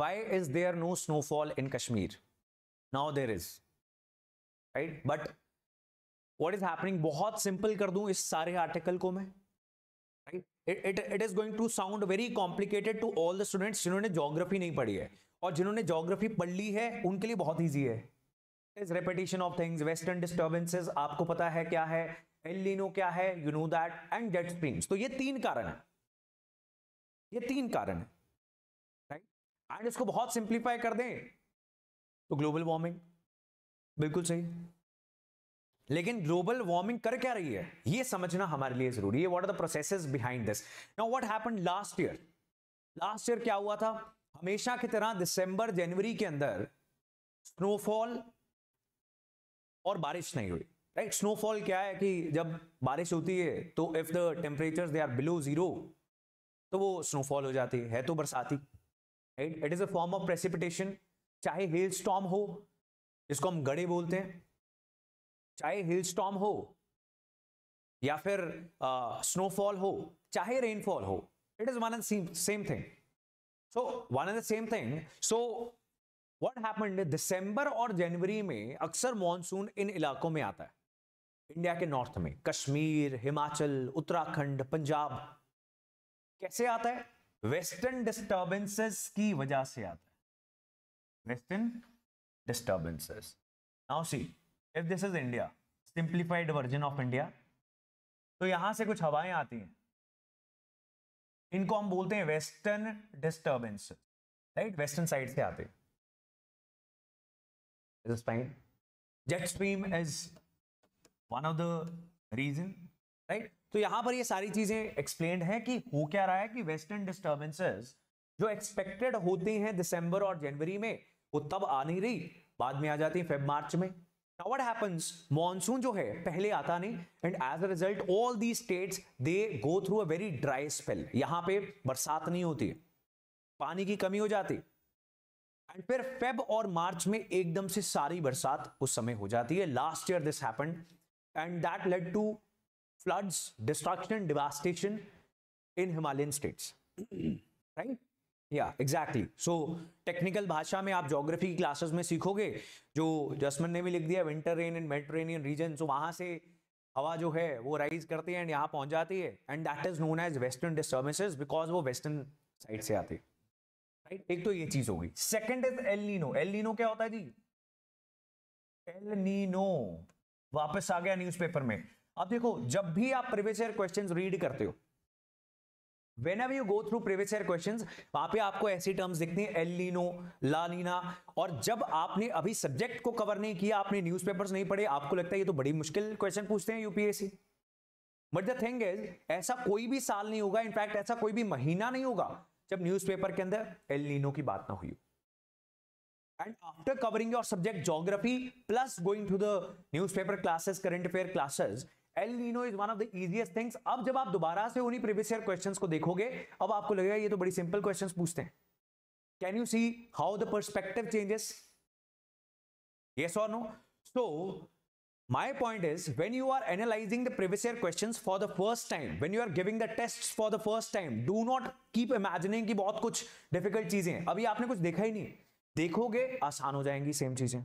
why is there no snowfall in Kashmir? Now there is. Right? But what is happening? bahut simple kar दूं is sare article ko main right? It, it, it is going to sound very complicated to all the students jinhone geography nahi padhi hai aur jinhone geography पढ़ li hai unke liye bahut easy है is repetition of things western disturbances आपको पता hai क्या है El Nino क्या है you know that and jet streams तो ये तीन कारण है ये तीन कारण है एंड इसको बहुत सिंप्लीफाई कर दें तो ग्लोबल वार्मिंग बिल्कुल सही लेकिन ग्लोबल वार्मिंग कर क्या रही है ये समझना हमारे लिए जरूरी है what are the processes behind this now what happen last year last year क्या हुआ था हमेशा की तरह दिसंबर जनवरी के अंदर स्नोफॉल और बारिश नहीं हुई राइट स्नोफॉल क्या है कि जब बारिश होती है तो if the temperature they are below zero तो वो स्नोफॉल हो जाती है तो बरसाती right it is a form of precipitation चाहे हिल स्टॉम हो जिसको हम गड़े बोलते हैं चाहे हिल स्टॉम हो या फिर स्नोफॉल uh, हो चाहे रेनफॉल हो it is one and same thing so one and the same thing so what happened दिसंबर और जनवरी में अक्सर मॉनसून इन इलाकों में आता है इंडिया के नॉर्थ में कश्मीर हिमाचल उत्तराखंड पंजाब कैसे आता है वेस्टर्न डिस्टर्बेंसेस की वजह से आता है western disturbances now see if this is India simplified version of India तो यहां से कुछ हवाएं आती हैं इनको हम बोलते हैं western disturbance right western side से आते हैं jet stream is one of the reason right तो यहां पर ये सारी चीजें एक्सप्लेन है कि हो क्या रहा है कि वेस्टर्न डिस्टर्बेंसेस जो एक्सपेक्टेड होते हैं दिसंबर और जनवरी में वो तब आ नहीं रही बाद में आ जाती है फेब मार्च में Now what happens? Monsoon जो है पहले आता नहीं and as a result all the states they go through a very dry spell यहां पे बरसात नहीं होती पानी की कमी हो जाती एंड फिर फेब और मार्च में एकदम से सारी बरसात उस समय हो जाती है last year this happen and that led to floods, destruction, devastation in Himalayan states. right? या एग्जैक्टली सो टेक्निकल भाषा में आप जोग्राफी की क्लासेस में सीखोगे जो जसमन ने भी लिख दिया winter rain and Mediterranean region so वहां से हवा जो है वो राइज करती है एंड यहाँ पहुंच जाती है and that is known as western disturbances because वो वेस्टर्न साइड से आते राइट right? एक तो ये चीज होगी सेकेंड इज एल एलिनो क्या होता है जी नीनो वापस आ गया न्यूज़पेपर में अब देखो जब भी आप प्रीवियस ईयर क्वेश्चंस रीड करते हो when have you go through previous year question वहां पे आपको ऐसी टर्म्स दिखते हैं एल लीनो ला लीना और जब आपने अभी सब्जेक्ट को कवर नहीं किया आपने न्यूज़पेपर्स नहीं पढ़े आपको लगता है ये तो बड़ी मुश्किल क्वेश्चन पूछते हैं UPSC but the thing is ऐसा कोई भी साल नहीं होगा इनफैक्ट ऐसा कोई भी महीना नहीं होगा जब न्यूज़पेपर के अंदर एल लीनो की बात ना हुई and after covering your subject geography plus going to the newspaper classes current affair classes El Nino is one of the easiest things अब जब आप दोबारा से उन्हीं प्रीवियस ईयर क्वेश्चन को देखोगे अब आपको लगेगा ये तो बड़ी सिंपल क्वेश्चन पूछते हैं can you see how the perspective changes yes or no so my point is when you are analyzing the previous year questions for the first time when you are giving the tests for the first time do not keep imagining ki bahut kuch difficult cheeze hain abhi aapne kuch dekha hi nahi देखोगे आसान हो जाएंगी same चीजें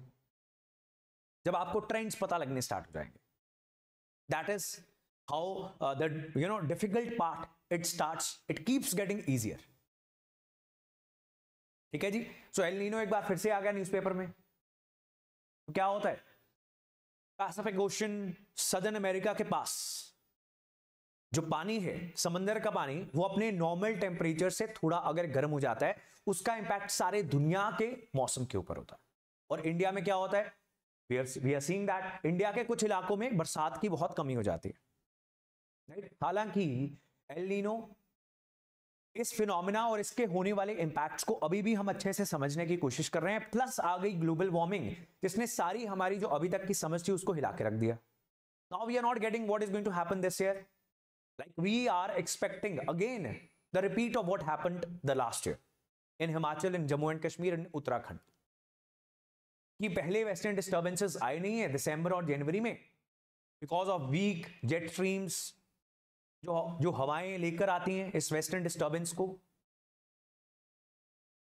जब आपको trends पता लगने start हो जाएंगे that is how uh, the you know difficult part it starts it keeps getting easier ठीक है जी सो एल नीनो एक बार फिर से आ गया न्यूज़पेपर में तो क्या होता है पैसिफिक ओशन सदर्न अमेरिका के पास जो पानी है समंदर का पानी वो अपने नॉर्मल टेम्परेचर से थोड़ा अगर गर्म हो जाता है उसका इंपैक्ट सारे दुनिया के मौसम के ऊपर होता है और इंडिया में क्या होता है we are seeing that India के कुछ इलाकों में बरसात की बहुत कमी हो जाती है राइट हालांकि एलिनो इस फिनोमिना और इसके होने वाले इंपैक्ट्स को अभी भी हम अच्छे से समझने की कोशिश कर रहे हैं प्लस आ गई ग्लोबल वार्मिंग जिसने सारी हमारी जो अभी तक की समझ थी उसको हिला के रख दिया now we are not getting what is going to happen this year like we are expecting again the repeat of what happen the last year in Himachal in Jammu and Kashmir in Uttarakhand कि पहले वेस्टर्न डिस्टर्बेंसेस आए नहीं है दिसंबर और जनवरी में because of weak jet streams जो जो हवाएं लेकर आती हैं इस वेस्टर्न डिस्टर्बेंस को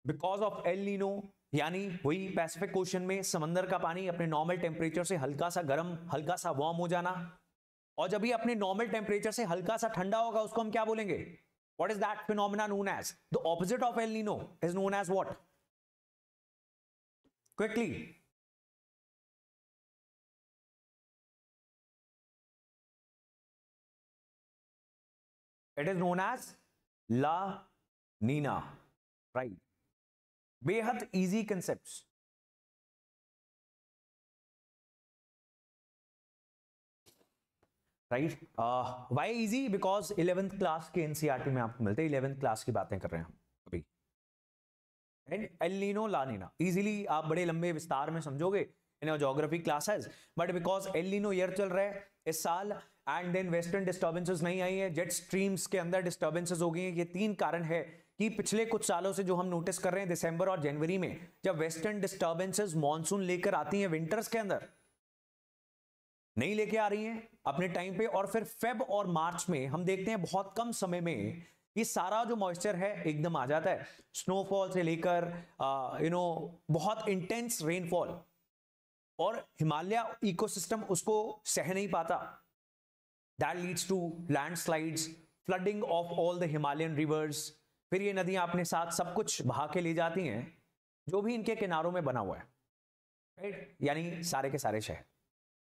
बिकॉज ऑफ एल नीनो यानी वही पैसिफिक ओशन में समंदर का पानी अपने नॉर्मल टेम्परेचर से हल्का सा गर्म हल्का सा वार्म हो जाना और जब ये अपने नॉर्मल टेम्परेचर से हल्का सा ठंडा होगा उसको हम क्या बोलेंगे what is that phenomena known as the opposite of El Nino is known as what quickly it is known as La Nina right बेहद easy concept right why easy because eleventh class के NCERT e में आपको मिलते हैं eleventh class की बातें कर रहे हैं हम अभी एंड एलिनो लानीना इजिली आप बड़े लंबे विस्तार में समझोगे geography classes but because El Nino year चल रहा है इस साल एंड देन वेस्टर्न डिस्टर्बेंसेस नहीं आई है जेट स्ट्रीम्स के अंदर डिस्टर्बेंसेस हो गई हैं ये तीन कारण है कि पिछले कुछ सालों से जो हम नोटिस कर रहे हैं दिसंबर और जनवरी में जब वेस्टर्न डिस्टर्बेंसेज मानसून लेकर आती हैं विंटर्स के अंदर नहीं लेके आ रही हैं अपने टाइम पे और फिर फेब और मार्च में हम देखते हैं बहुत कम समय में ये सारा जो मॉइस्चर है एकदम आ जाता है स्नोफॉल से लेकर यू uh, नो बहुत इंटेंस रेनफॉल और हिमालय इकोसिस्टम उसको सह नहीं पाता that leads to landslides flooding of all the Himalayan rivers फिर ये नदियां अपने साथ सब कुछ बहा के ले जाती हैं जो भी इनके किनारों में बना हुआ है राइट यानी सारे के सारे शहर